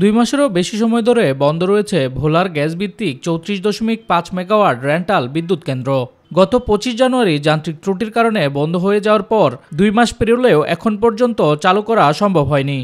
দুই মাসেরও বেশি সময় ধরে বন্ধ রয়েছে ভোলার গ্যাস ভিত্তিক চৌত্রিশ দশমিক পাঁচ মেগাওয়াট র্যান্টাল বিদ্যুৎ কেন্দ্র গত পঁচিশ জানুয়ারি যান্ত্রিক ত্রুটির কারণে বন্ধ হয়ে যাওয়ার পর দুই মাস পেরোলেও এখন পর্যন্ত চালু করা সম্ভব হয়নি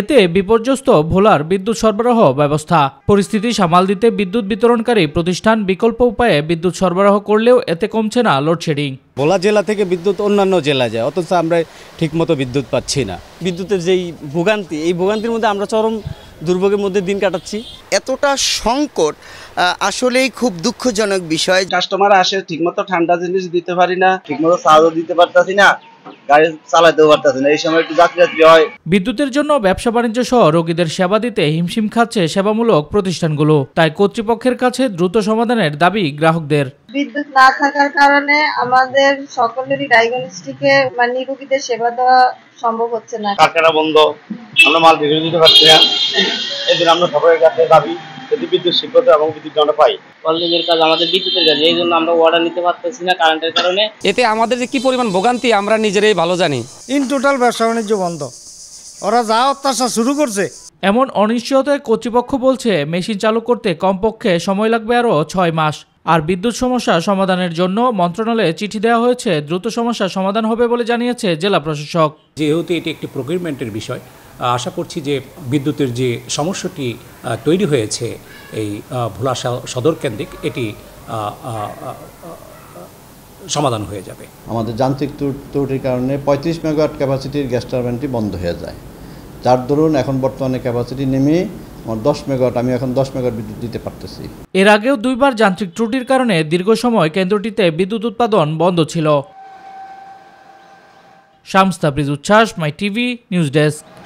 এতে বিপর্যস্ত ভোলার বিদ্যুৎ সরবরাহ ব্যবস্থা পরিস্থিতি সামাল দিতে বিদ্যুৎ বিতরণকারী প্রতিষ্ঠান বিকল্প উপায়ে বিদ্যুৎ সরবরাহ করলেও এতে কমছে না লোডশেডিং ভোলা জেলা থেকে বিদ্যুৎ অন্যান্য জেলা যায় অথচ আমরা ঠিকমতো বিদ্যুৎ পাচ্ছি না বিদ্যুতের যেই ভোগান্তি এই ভোগান্তির মধ্যে আমরা চরম দুর্ভোগের মধ্যে দিন কাটাচ্ছি এতটা সংকট আসলেই খুব দুঃখজনক বিষয় কাস্টমার আসে ঠিকমতো ঠান্ডা জিনিস দিতে পারি না ঠিকমতো সাহায্য দিতে পারতাছি না বিদ্যুতের জন্য ব্যবসা বাণিজ্য সহ রোগীদের সেবা দিতে হিমশিম খাচ্ছে সেবামূলক প্রতিষ্ঠানগুলো তাই কর্তৃপক্ষের কাছে দ্রুত সমাধানের দাবি গ্রাহকদের বিদ্যুৎ না থাকার কারণে আমাদের সকলেরই ডায়াগনস্টিকে মানে রোগীদের সেবা দেওয়া সম্ভব হচ্ছে না কারখানা বন্ধ আমরা মাল বিক্রি দিতে পারছি না এই জন্য আমরা সকলের কাছে দাবি যদি বিদ্যুৎ শীঘ্রতা এবং বিদ্যুৎ আমরা পাই কলেজের কাজ আমাদের বিদ্যুতের কাজ এই জন্য আমরা অর্ডার নিতে পারতেছি না কারেন্টের কারণে এতে আমাদের যে কি পরিমাণ ভোগান্তি আমরা নিজেরাই ভালো জানি ইন টোটাল ব্যবসা বাণিজ্য বন্ধ ওরা যা অত্যাশা শুরু করছে এমন অনিশ্চয়তায় কর্তৃপক্ষ বলছে মেশিন চালু করতে কমপক্ষে সময় লাগবে আরও ছয় মাস আর বিদ্যুৎ সমস্যা সমাধানের জন্য মন্ত্রণালয়ে চিঠি দেওয়া হয়েছে দ্রুত সমস্যা সমাধান হবে বলে জানিয়েছে জেলা প্রশাসক যেহেতু এটি একটি প্রকিউরমেন্টের বিষয় আশা করছি যে বিদ্যুতের যে সমস্যাটি তৈরি হয়েছে এই ভোলা সদর কেন্দ্রিক এটি সমাধান হয়ে যাবে আমাদের যান্ত্রিক ত্রুটির কারণে পঁয়ত্রিশ মেগাওয়াট ক্যাপাসিটির গ্যাস টারবাইনটি বন্ধ হয়ে যায় যার দরুন এখন বর্তমানে ক্যাপাসিটি নেমে আমার দশ মেগাওয়াট আমি এখন দশ মেগাওয়াট বিদ্যুৎ দিতে পারতেছি এর আগেও দুইবার যান্ত্রিক ত্রুটির কারণে দীর্ঘ সময় কেন্দ্রটিতে বিদ্যুৎ উৎপাদন বন্ধ ছিল শামস্তা ব্রিজ উচ্ছ্বাস মাই টিভি নিউজ ডেস্ক